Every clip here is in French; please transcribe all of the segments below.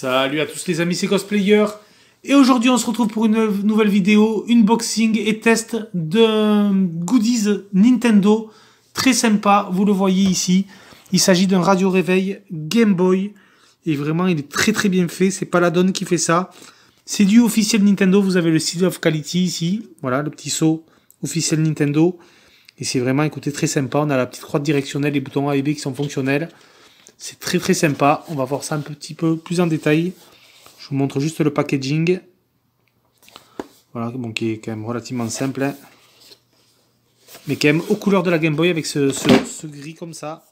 Salut à tous les amis, c'est Cosplayer et aujourd'hui on se retrouve pour une nouvelle vidéo unboxing et test de goodies Nintendo très sympa, vous le voyez ici. Il s'agit d'un radio réveil Game Boy et vraiment il est très très bien fait, c'est pas la donne qui fait ça. C'est du officiel Nintendo, vous avez le Seal of Quality ici, voilà le petit saut officiel Nintendo. Et c'est vraiment, écoutez, très sympa, on a la petite croix directionnelle, les boutons A et B qui sont fonctionnels. C'est très très sympa. On va voir ça un petit peu plus en détail. Je vous montre juste le packaging. Voilà, bon, qui est quand même relativement simple. Hein. Mais quand même aux couleurs de la Game Boy avec ce, gris comme ça.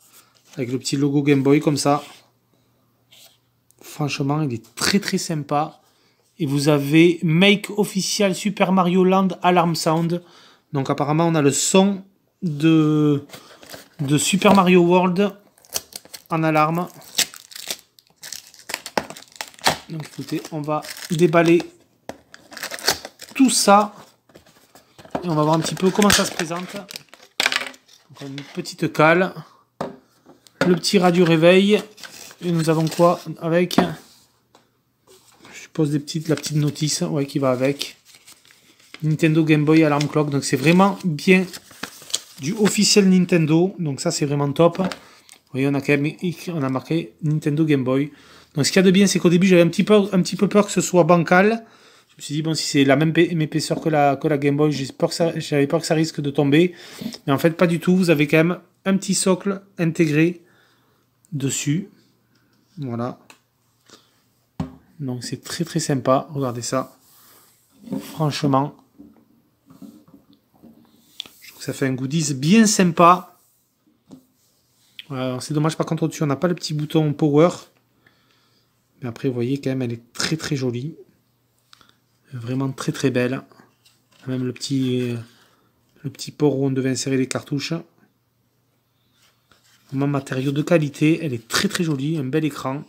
Avec le petit logo Game Boy comme ça. Franchement, il est très très sympa. Et vous avez Make Official Super Mario Land Alarm Sound. Donc apparemment, on a le son de Super Mario World en alarme. Donc écoutez, on va déballer tout ça et on va voir un petit peu comment ça se présente. une petite cale, le petit radio réveil et nous avons quoi avec Je suppose des petites, la petite notice ouais, qui va avec. Nintendo Game Boy Alarm Clock, donc c'est vraiment bien du officiel Nintendo, donc ça c'est vraiment top. Vous voyez, on a quand même a marqué Nintendo Game Boy. Donc ce qu'il y a de bien, c'est qu'au début, j'avais un, petit peu, un petit peu peur que ce soit bancal. Je me suis dit, bon, si c'est la même épaisseur que la, que Game Boy, j'avais peur, peur, que ça risque de tomber. Mais en fait, pas du tout. Vous avez quand même un petit socle intégré dessus. Voilà. Donc c'est très très sympa. Regardez ça. Franchement, je trouve que ça fait un goodies bien sympa c'est dommage, par contre, au-dessus, on n'a pas le petit bouton power. Mais après, vous voyez, quand même, elle est très très jolie. Vraiment très très belle. Même le petit, euh, le petit port où on devait insérer les cartouches. Vraiment matériau de qualité. Elle est très très jolie. Un bel écran.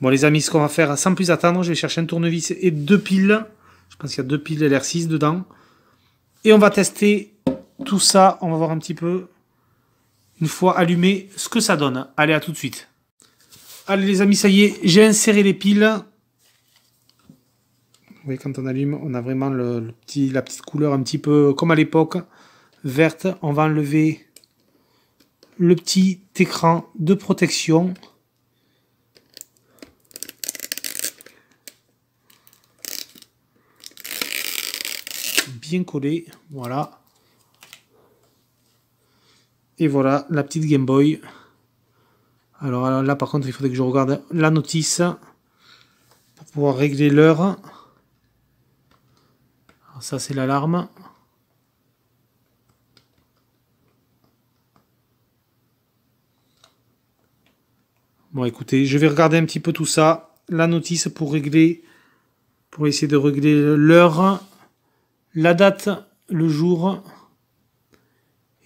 Bon les amis, ce qu'on va faire sans plus attendre, je vais chercher un tournevis et deux piles. Je pense qu'il y a deux piles LR6 dedans. Et on va tester tout ça. On va voir un petit peu, une fois allumé, ce que ça donne. Allez, à tout de suite. Allez les amis, ça y est, j'ai inséré les piles. Vous voyez, quand on allume, on a vraiment le petit, la petite couleur un petit peu comme à l'époque, verte. On va enlever le petit écran de protection. collé. Voilà. Et voilà la petite Game Boy. Alors là, par contre, il faudrait que je regarde la notice pour pouvoir régler l'heure. Ça, c'est l'alarme. Bon, écoutez, je vais regarder un petit peu tout ça. La notice pour régler, pour essayer de régler l'heure la date, le jour,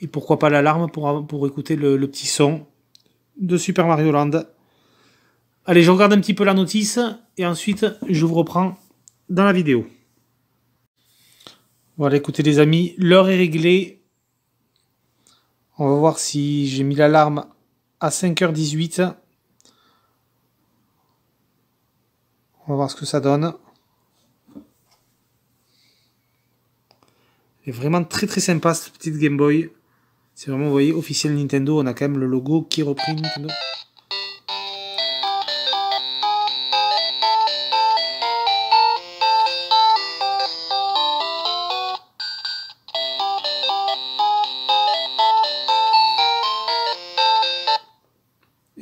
et pourquoi pas l'alarme pour, écouter le, le, petit son de Super Mario Land. Allez, je regarde un petit peu la notice et ensuite je vous reprends dans la vidéo. Voilà, écoutez les amis, l'heure est réglée. On va voir si j'ai mis l'alarme à 5h18. On va voir ce que ça donne. vraiment très très sympa cette petite Game Boy. C'est vraiment, vous voyez, officiel Nintendo. On a quand même le logo qui est Nintendo.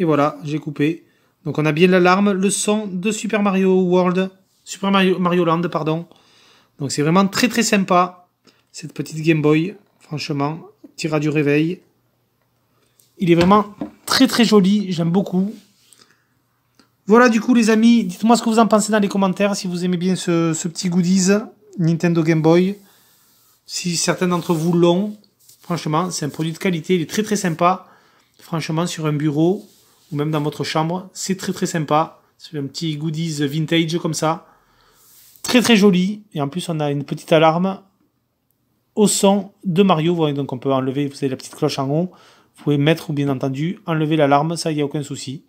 Et voilà, j'ai coupé. Donc on a bien l'alarme, le son de Super Mario World, Super Mario Land, pardon. Donc c'est vraiment très très sympa. Cette petite Game Boy, franchement, tira du réveil. Il est vraiment très très joli, j'aime beaucoup. Voilà du coup les amis, dites-moi ce que vous en pensez dans les commentaires, si vous aimez bien ce, ce petit goodies Nintendo Game Boy. Si certains d'entre vous l'ont, franchement c'est un produit de qualité, il est très très sympa. Franchement sur un bureau ou même dans votre chambre, c'est très très sympa. C'est un petit goodies vintage comme ça. Très très joli et en plus on a une petite alarme au son de Mario. donc on peut enlever, vous avez la petite cloche en haut. Vous pouvez mettre ou bien entendu enlever l'alarme, ça il n'y a aucun souci.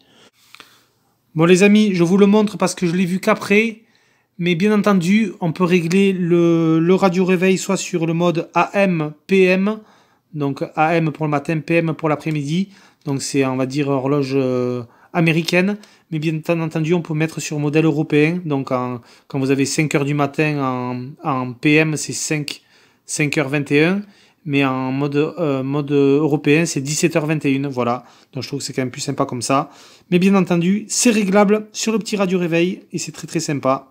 Bon les amis, je vous le montre parce que je l'ai vu qu'après. Mais bien entendu, on peut régler le, radio réveil soit sur le mode AM, PM. Donc AM pour le matin, PM pour l'après-midi. Donc c'est on va dire horloge euh, américaine. Mais bien entendu, on peut mettre sur modèle européen. Donc quand vous avez 5 heures du matin en, en PM, c'est 5 5h21, mais en mode, euh, mode européen, c'est 17h21. Voilà, donc je trouve que c'est quand même plus sympa comme ça. Mais bien entendu, c'est réglable sur le petit radio réveil et c'est très très sympa.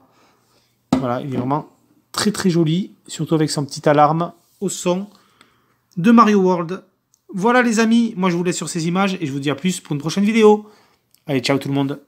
Voilà, il est vraiment très très joli, surtout avec son petit alarme au son de Mario World. Voilà les amis, moi je vous laisse sur ces images et je vous dis à plus pour une prochaine vidéo. Allez, ciao tout le monde